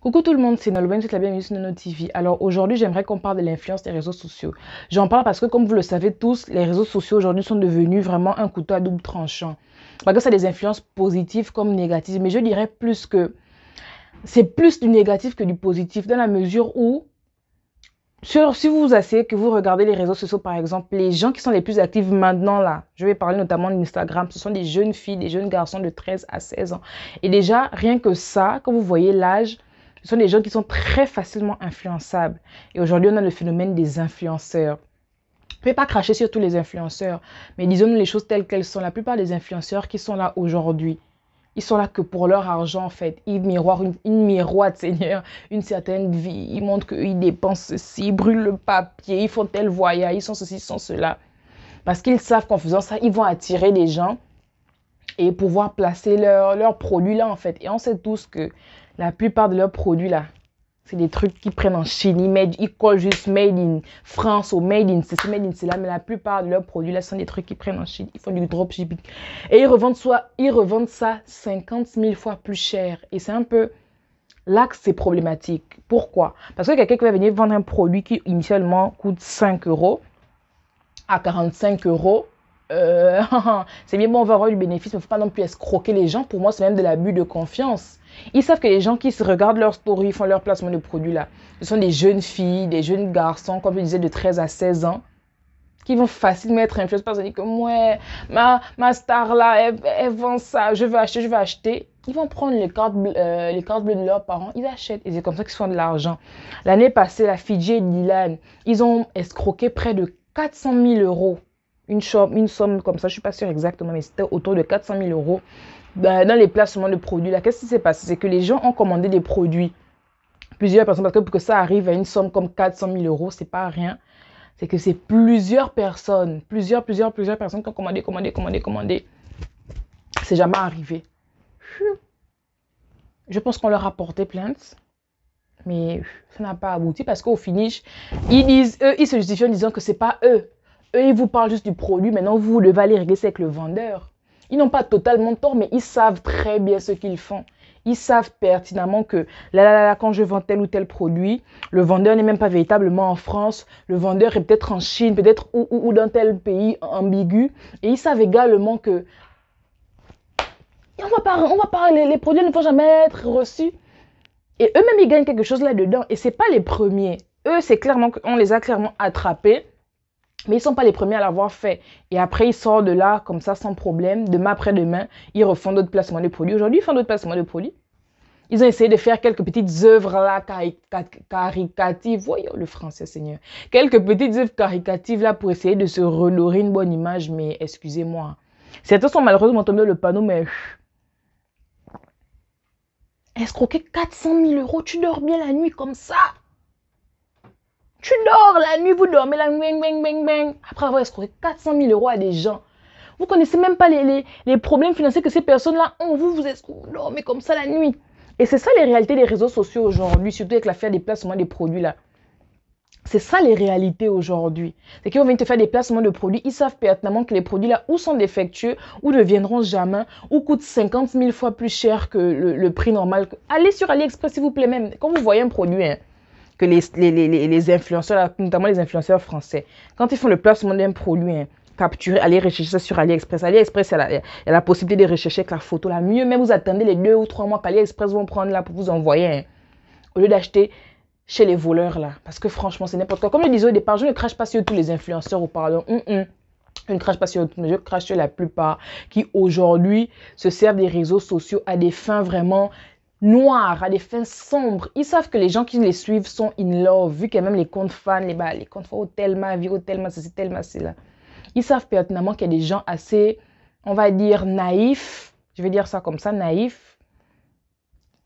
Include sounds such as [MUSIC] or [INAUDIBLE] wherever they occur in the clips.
Coucou tout le monde, c'est Nolwenn, c'est la bienvenue sur Nono TV. Alors aujourd'hui, j'aimerais qu'on parle de l'influence des réseaux sociaux. J'en parle parce que comme vous le savez tous, les réseaux sociaux aujourd'hui sont devenus vraiment un couteau à double tranchant. Parce que ça a des influences positives comme négatives, mais je dirais plus que c'est plus du négatif que du positif dans la mesure où si vous vous asseyez, que vous regardez les réseaux sociaux, par exemple, les gens qui sont les plus actifs maintenant, là, je vais parler notamment d'Instagram, ce sont des jeunes filles, des jeunes garçons de 13 à 16 ans. Et déjà, rien que ça, quand vous voyez l'âge, ce sont des gens qui sont très facilement influençables. Et aujourd'hui, on a le phénomène des influenceurs. Je ne vais pas cracher sur tous les influenceurs, mais disons-nous les choses telles qu'elles sont. La plupart des influenceurs qui sont là aujourd'hui, ils sont là que pour leur argent, en fait. Ils miroirent une, miroite, Seigneur, une certaine vie. Ils montrent qu'ils dépensent ceci, ils brûlent le papier, ils font tel voyage, ils sont ceci, ils sont cela. Parce qu'ils savent qu'en faisant ça, ils vont attirer des gens et pouvoir placer leurs produits là, en fait. Et on sait tous que la plupart de leurs produits là, c'est des trucs qu'ils prennent en Chine, made, ils, collent juste made in France ou made in c'est made in c'est là mais la plupart de leurs produits là sont des trucs qu'ils prennent en Chine. Ils font du dropshipping. Et ils revendent, soit, ils revendent ça 50 000 fois plus cher. Et c'est un peu là que c'est problématique. Pourquoi Parce que quelqu'un qui va venir vendre un produit qui initialement coûte 5 euros à 45 euros, euh, [LAUGHS] c'est bien bon, on va avoir du bénéfice, mais il ne faut pas non plus escroquer les gens. Pour moi, c'est même de l'abus de confiance. Ils savent que les gens qui se regardent leur story, font leur placement de produits là, ce sont des jeunes filles, des jeunes garçons, comme je disais, de 13 à 16 ans, qui vont facilement être influencés parce qu'ils disent que moi, ma, ma star là, elle, vend ça, je veux acheter, je veux acheter. Ils vont prendre les cartes, euh, les cartes de leurs parents, ils achètent et c'est comme ça qu'ils font de l'argent. L'année passée, la Fidji et Dylan, ils ont escroqué près de 400 000 euros une, somme, comme ça, je ne suis pas sûre exactement, mais c'était autour de 400 000 euros bah, dans les placements de produits. Là, qu'est-ce qui s'est passé C'est que les gens ont commandé des produits, plusieurs personnes, parce que pour que ça arrive à une somme comme 400 000 euros, c'est pas rien. C'est que c'est plusieurs personnes, plusieurs, plusieurs, plusieurs personnes qui ont commandé, commandé, commandé, commandé. C'est jamais arrivé. Je pense qu'on leur a porté plainte mais ça n'a pas abouti parce qu'au finish, ils disent, ils se justifient en disant que c'est pas eux. Eux, ils vous parlent juste du produit. Maintenant, vous devez aller régler ça avec le vendeur. Ils n'ont pas totalement tort, mais ils savent très bien ce qu'ils font. Ils savent pertinemment que là, là, là, quand je vends tel ou tel produit, le vendeur n'est même pas véritablement en France. Le vendeur est peut-être en Chine, peut-être ou, ou, dans tel pays ambigu. Et ils savent également que on va on va pas, les, produits ne vont jamais être reçus. Et eux-mêmes, ils gagnent quelque chose là-dedans. Et ce n'est pas les premiers. Eux, c'est clairement qu'on les a clairement attrapés. Mais ils ne sont pas les premiers à l'avoir fait. Et après, ils sortent de là comme ça sans problème. Demain après-demain, ils refont d'autres placements de produits. Aujourd'hui, ils font d'autres placements de produits. Ils ont essayé de faire quelques petites œuvres là, caricatives. Voyons le français, Seigneur. Quelques petites œuvres caricatives là pour essayer de se relorer une bonne image. Mais excusez-moi. Certains sont malheureusement tombés dans le panneau, mais. Escroquer 400 000 euros, tu dors bien la nuit comme ça. Tu dors la nuit, vous dormez la nuit. Après avoir escroqué 400 000 euros à des gens. Vous connaissez même pas les, les, problèmes financiers que ces personnes-là ont. Vous, vous, escroquez, vous dormez comme ça la nuit. Et c'est ça les réalités des réseaux sociaux aujourd'hui, surtout avec l'affaire des placements des produits là. C'est ça les réalités aujourd'hui. C'est qu'ils vont te faire des placements de produits. Ils savent pertinemment que les produits là ou sont défectueux ou ne viendront jamais ou coûtent 50 000 fois plus cher que le, prix normal. Allez sur AliExpress s'il vous plaît même. Quand vous voyez un produit, hein, que les, les, les, influenceurs, notamment les influenceurs français, quand ils font le placement d'un produit, hein, capturer, aller rechercher ça sur AliExpress. AliExpress, il y, a la, possibilité de rechercher avec la photo. La mieux, même vous attendez les deux ou trois mois qu'AliExpress vont prendre là pour vous envoyer. Hein, au lieu d'acheter chez les voleurs là. Parce que franchement, c'est n'importe quoi. Comme je disais au départ, je ne crache pas sur tous les influenceurs ou pardon. Hum, hum. Je ne crache pas sur tous. mais je crache sur la plupart qui aujourd'hui se servent des réseaux sociaux à des fins vraiment noir à des fins sombres. Ils savent que les gens qui les suivent sont in love, vu qu'il y a même les comptes fans, les, bah, les comptes fans, tellement, oh, tellement, c'est tellement, cela. Ils savent pertinemment qu'il y a des gens assez, on va dire, naïfs, je vais dire ça comme ça, naïfs.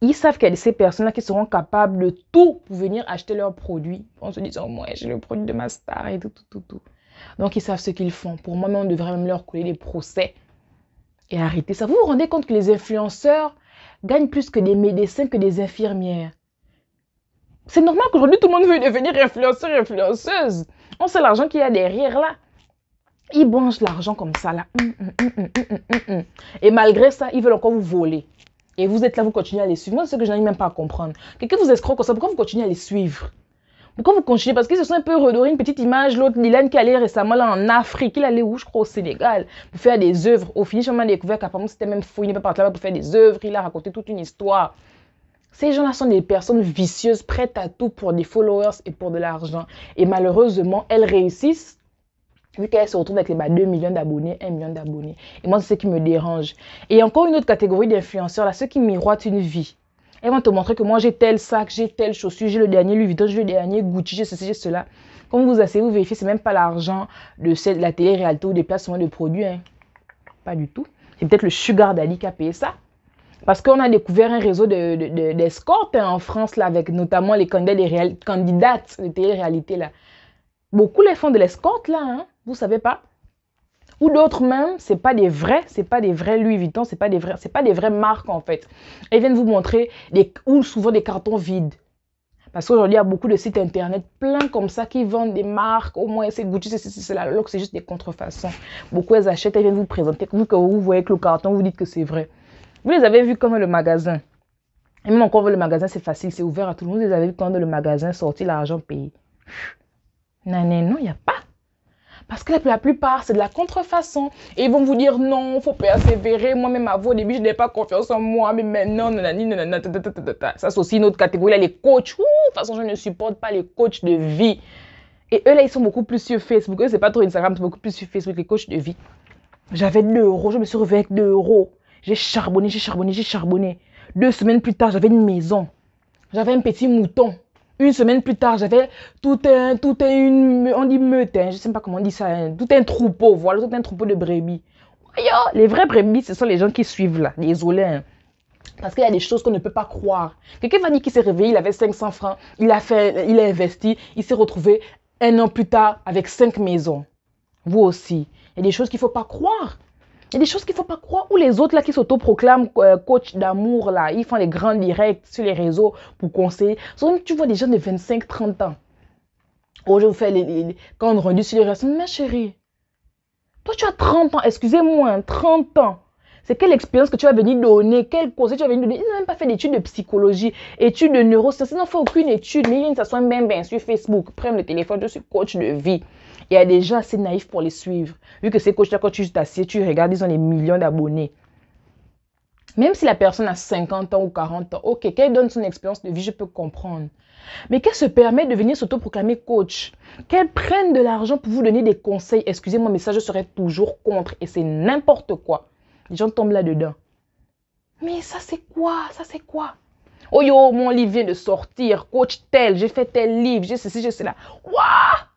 Ils savent qu'il y a ces personnes-là qui seront capables de tout pour venir acheter leurs produits en se disant, moi, j'ai le produit de ma star et tout, tout, tout, tout. Donc, ils savent ce qu'ils font. Pour moi, on devrait même leur couler des procès et arrêter ça. Vous vous rendez compte que les influenceurs, gagnent plus que des médecins, que des infirmières. C'est normal qu'aujourd'hui, tout le monde veut devenir influenceur, influenceuse. On sait l'argent qu'il y a derrière là. Ils branchent l'argent comme ça là. Hum, hum, hum, Et malgré ça, ils veulent encore vous voler. Et vous êtes là, vous continuez à les suivre. Moi, c'est ce que je n'arrive même pas à comprendre. Quelqu'un vous escroque comme ça, pourquoi vous continuez à les suivre pourquoi vous continuez Parce qu'ils se sont un peu redorés une petite image. L'autre, Lilane, qui allait récemment en Afrique, il allait où Je crois au Sénégal pour faire des œuvres. Au final j'ai même découvert qu'apparemment c'était même fou. Il n'est pas parti là pour faire des œuvres. Il a raconté toute une histoire. Ces gens-là sont des personnes vicieuses, prêtes à tout pour des followers et pour de l'argent. Et malheureusement, elles réussissent vu qu'elles se retrouvent avec les 2 bah, millions d'abonnés, 1 million d'abonnés. Et moi, c'est ce qui me dérange. Et encore une autre catégorie d'influenceurs, là, ceux qui miroitent une vie. Elles vont te montrer que moi, j'ai tel sac, j'ai tel chaussure, j'ai le dernier Louis Vuitton, j'ai le dernier Gucci, j'ai ceci, j'ai cela. Quand vous vous asseyez, vous vérifiez, c'est même pas l'argent de cette, la télé-réalité ou des placements de produits. Hein. Pas du tout. C'est peut-être le Sugar Daddy qui a payé ça. Parce qu'on a découvert un réseau d'escortes de, de, hein, en France, là, avec notamment les candidats candidates de télé-réalité. Là. Beaucoup les font de l'escorte, là. Hein. Vous savez pas ou d'autres même, c'est pas des vrais, c'est pas des vrais Louis Vuitton, c'est pas des vrais, c'est pas des vraies marques en fait. Elles viennent vous montrer des, ou souvent des cartons vides. Parce qu'aujourd'hui, il y a beaucoup de sites internet plein comme ça qui vendent des marques, au moins c'est Gucci, c'est c'est là, c'est juste des contrefaçons. Beaucoup elles achètent, elles viennent vous présenter, vous que vous voyez que le carton, vous dites que c'est vrai. Vous les avez vus comme le magasin. Et même encore, le magasin, c'est facile, c'est ouvert à tout le monde. Vous les avez vus quand le magasin sorti l'argent payé. Non, non, non, il n'y a pas parce que la plupart, c'est de la contrefaçon. Et ils vont vous dire non, faut persévérer. Moi-même, à vous, au début, je n'ai pas confiance en moi, mais maintenant, nanani, Ça, c'est aussi une autre catégorie. Là, les coachs, ouh, de toute façon, je ne supporte pas les coachs de vie. Et eux, là, ils sont beaucoup plus sur Facebook. Eux, c'est pas trop Instagram, c'est beaucoup plus sur Facebook, les coachs de vie. J'avais 2 euros, je me suis réveillée avec 2 euros. J'ai charbonné, j'ai charbonné, j'ai charbonné. Deux semaines plus tard, j'avais une maison. J'avais un petit mouton. Une semaine plus tard, j'avais tout un, tout un, une, on dit meute, hein, je sais pas comment on dit ça, hein, tout un troupeau, voilà, tout un troupeau de brebis. les vrais brebis, ce sont les gens qui suivent là, désolé. Hein. Parce qu'il y a des choses qu'on ne peut pas croire. Quelqu'un va dire s'est réveillé, il avait 500 francs, il a fait, il a investi, il s'est retrouvé un an plus tard avec 5 maisons. Vous aussi. Il y a des choses qu'il ne faut pas croire. Il y a des choses qu'il ne faut pas croire. Ou les autres là qui s'autoproclament proclament euh, coach d'amour, là, ils font les grands directs sur les réseaux pour conseiller. tu vois des gens de 25, 30 ans. Oh, je vous fais les, quand on rendu sur les réseaux. Ma chérie, toi tu as 30 ans, excusez-moi, 30 hein, ans. C'est quelle expérience que tu vas venir donner, quel conseil tu vas venir donner. Ils n'ont même pas fait d'études de psychologie, études de neurosciences, ils n'ont fait aucune étude, mais ils soit bien bien sur Facebook, prennent le téléphone, je suis coach de vie il y a des gens assez naïfs pour les suivre. Vu que ces coachs-là, quand tu t'assieds, tu regardes, ils ont des millions d'abonnés. Même si la personne a 50 ans ou 40 ans, ok, qu'elle donne son expérience de vie, je peux comprendre. Mais qu'elle se permet de venir s'autoproclamer coach, qu'elle prenne de l'argent pour vous donner des conseils, excusez-moi, mais ça, je serais toujours contre et c'est n'importe quoi. Les gens tombent là-dedans. Mais ça, c'est quoi Ça, c'est quoi Oh yo, mon livre vient de sortir, coach tel, j'ai fait tel livre, j'ai ceci, sais cela. Waouh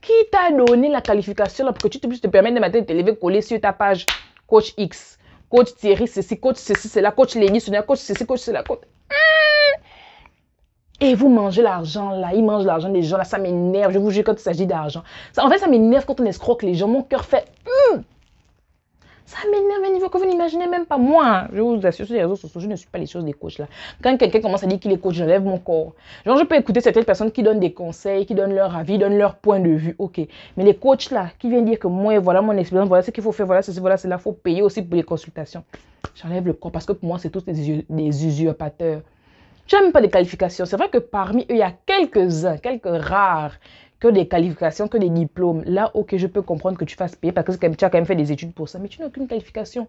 qui t'a donné la qualification pour que tu puisses te permettre de matin de te lever, coller sur ta page coach X, coach Thierry, ceci, coach ceci, la coach Léni, coach ceci, coach cela, coach. Hmm. Et vous mangez l'argent là, ils mangent l'argent des gens là, ça m'énerve, je vous jure quand il s'agit d'argent. en fait, ça m'énerve quand on escroque les gens, mon cœur fait ça m'énerve à un niveau que vous n'imaginez même pas. Moi, je vous assure, sur les réseaux sociaux, je ne suis pas les choses des coachs là. Quand quelqu'un commence à dire qu'il est coach, j'enlève mon corps. Genre, je peux écouter certaines personnes qui donnent des conseils, qui donnent leur avis, donnent leur point de vue. Ok. Mais les coachs là, qui viennent dire que moi, voilà mon expérience, voilà ce qu'il faut faire, voilà ceci, voilà cela, il faut payer aussi pour les consultations. J'enlève le corps parce que pour moi, c'est tous des, usurpateurs. Je n'aime pas les qualifications. C'est vrai que parmi eux, il y a quelques-uns, quelques rares que des qualifications, que des diplômes. Là, ok, je peux comprendre que tu fasses payer parce que tu as quand même fait des études pour ça, mais tu n'as aucune qualification.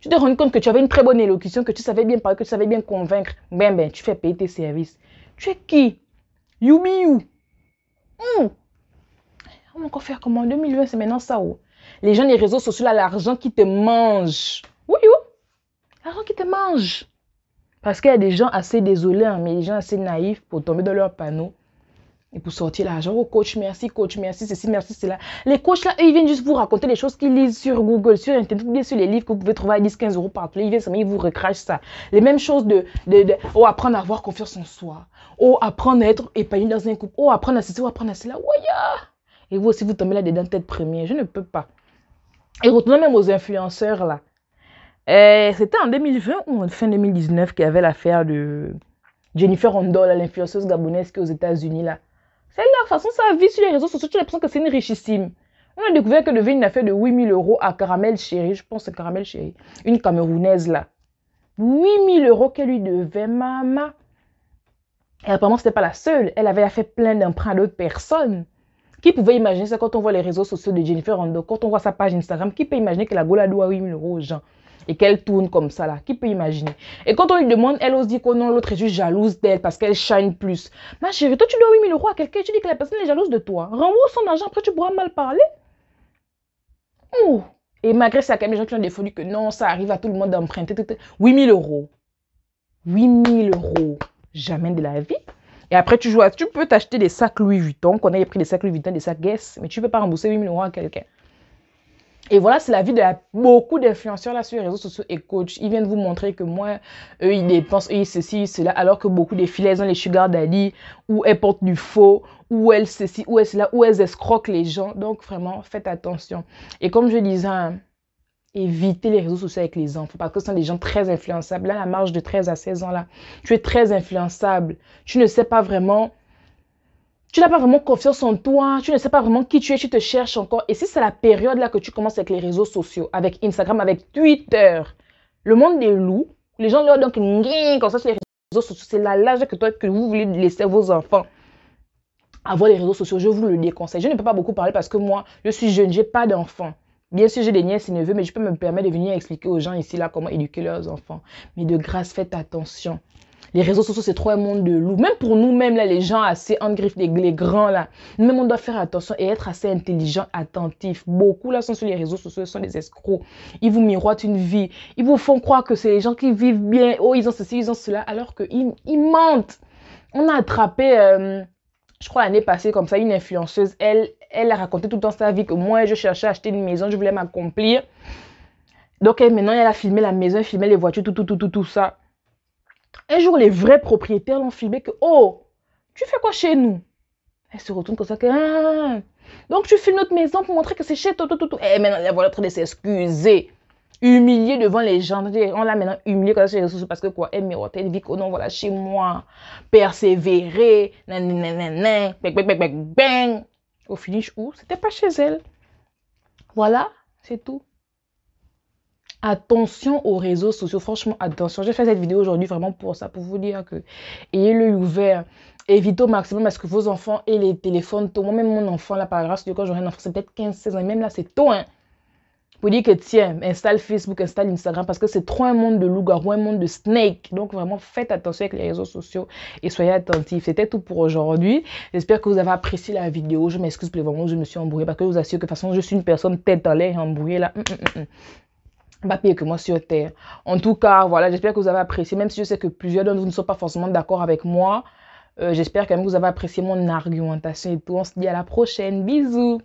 Tu te rends compte que tu avais une très bonne élocution, que tu savais bien parler, que tu savais bien convaincre. Ben, ben, tu fais payer tes services. Tu es qui You you. Hmm. On va encore faire comment En 2020, c'est maintenant ça. Oh. Les gens, des réseaux sociaux, là, l'argent qui te mange. Oui, oui. Oh. L'argent qui te mange. Parce qu'il y a des gens assez désolés, hein, mais des gens assez naïfs pour tomber dans leur panneau et pour sortir l'argent, oh coach, merci, coach, merci, ceci, merci, cela. Les coachs là, ils viennent juste vous raconter les choses qu'ils lisent sur Google, sur Internet, bien sûr, les livres que vous pouvez trouver à 10, 15 euros partout. Ils viennent ils vous recrachent ça. Les mêmes choses de, oh, apprendre à avoir confiance en soi. Oh, apprendre à être épanoui dans un couple. Oh, apprendre à ceci, oh, apprendre à cela. Oh, Et vous aussi, vous tombez là-dedans tête première. Je ne peux pas. Et retournons même aux influenceurs là. Euh, c'était en 2020 ou en fin 2019 qu'il y avait l'affaire de Jennifer Rondol, l'influenceuse gabonaise qui est aux États-Unis là. C'est la façon, sa vie sur les réseaux sociaux, tu as l'impression que c'est une richissime. On a découvert que le une affaire fait de 8000 euros à Caramel Chéri, je pense à Caramel Chéri, une Camerounaise là. 8000 euros qu'elle lui devait, maman. Et apparemment, ce n'était pas la seule. Elle avait fait plein d'emprunts à d'autres personnes. Qui pouvait imaginer ça quand on voit les réseaux sociaux de Jennifer Rando, quand on voit sa page Instagram, qui peut imaginer que la Gola doit 8000 euros aux gens et qu'elle tourne comme ça là. Qui peut imaginer Et quand on lui demande, elle ose dire que non, l'autre est juste jalouse d'elle parce qu'elle shine plus. Ma chérie, toi tu dois 8000 euros à quelqu'un tu dis que la personne est jalouse de toi. Rembourse son argent, après tu pourras mal parler. Ouh. Et malgré ça, quand même des gens qui ont défendu que non, ça arrive à tout le monde d'emprunter. 8000 euros. 8000 euros. Jamais de la vie. Et après, tu joues tu peux t'acheter des sacs Louis Vuitton, qu'on ait pris des sacs Louis Vuitton, des sacs Guess, mais tu ne peux pas rembourser 8000 euros à quelqu'un. Et voilà, c'est la vie de beaucoup d'influenceurs là sur les réseaux sociaux et coach. Ils viennent vous montrer que moi, eux, ils mm. dépensent, eux, ceci, cela, alors que beaucoup des filles, elles ont les sugar daddy, ou elles portent du faux, ou elles ceci, ou elles cela, ou elles escroquent les gens. Donc vraiment, faites attention. Et comme je disais, hein, évitez les réseaux sociaux avec les enfants parce que ce sont des gens très influençables. Là, la marge de 13 à 16 ans là, tu es très influençable. Tu ne sais pas vraiment tu n'as pas vraiment confiance en toi, tu ne sais pas vraiment qui tu es, tu te cherches encore. Et si c'est la période là que tu commences avec les réseaux sociaux, avec Instagram, avec Twitter, le monde des loups, les gens leur donnent comme ça sur les réseaux sociaux. C'est la l'âge que toi que vous voulez laisser vos enfants avoir les réseaux sociaux. Je vous le déconseille. Je ne peux pas beaucoup parler parce que moi, je suis jeune, j'ai pas d'enfants. Bien sûr, j'ai des nièces et neveux, mais je peux me permettre de venir expliquer aux gens ici là comment éduquer leurs enfants. Mais de grâce, faites attention. Les réseaux sociaux, c'est trop un monde de loups. Même pour nous-mêmes, là, les gens assez en griffe, les, grands, là. nous on doit faire attention et être assez intelligent, attentif. Beaucoup, là, sont sur les réseaux sociaux, ce sont des escrocs. Ils vous miroitent une vie. Ils vous font croire que c'est les gens qui vivent bien. Oh, ils ont ceci, ils ont cela, alors qu'ils ils mentent. On a attrapé... Euh, je crois l'année passée, comme ça, une influenceuse, elle, elle a raconté tout le sa vie que moi, je cherchais à acheter une maison, je voulais m'accomplir. Donc maintenant, elle a filmé la maison, elle filmé les voitures, tout, tout, tout, tout, tout ça. Un jour, les vrais propriétaires l'ont filmé que, oh, tu fais quoi chez nous Elle se retourne comme ça que, ah, donc tu filmes notre maison pour montrer que c'est chez toi, tout, tout, Et eh, maintenant, elle voilà en train de s'excuser. Humiliée devant les gens. On l'a maintenant humiliée comme ça sur les réseaux parce que quoi, elle miroitait, elle dit que oh non, voilà, chez moi. Persévérer, bang bang, bang, bang, bang. Au finish, où C'était pas chez elle. Voilà, c'est tout. Attention aux réseaux sociaux, franchement, attention. J'ai fait cette vidéo aujourd'hui vraiment pour ça, pour vous dire que ayez l'œil ouvert, évitez au maximum parce que vos enfants aient les téléphones tôt. Moi-même, mon enfant, là, par grâce de quand j'aurai un enfant, c'est peut-être 15-16 ans, même là, c'est tôt, hein. Pour dire que tiens, installe Facebook, installe Instagram, parce que c'est trop un monde de loup-garou, un monde de snake. Donc vraiment, faites attention avec les réseaux sociaux et soyez attentifs. C'était tout pour aujourd'hui. J'espère que vous avez apprécié la vidéo. Je m'excuse pour vraiment, je me suis embrouillée, parce que je vous assure que de toute façon, je suis une personne tête en l'air embrouillée là. Mm, mm, mm, pas pire que moi sur Terre. En tout cas, voilà, j'espère que vous avez apprécié, même si je sais que plusieurs d'entre vous ne sont pas forcément d'accord avec moi. Euh, j'espère quand même que vous avez apprécié mon argumentation et tout. On se dit à la prochaine. Bisous.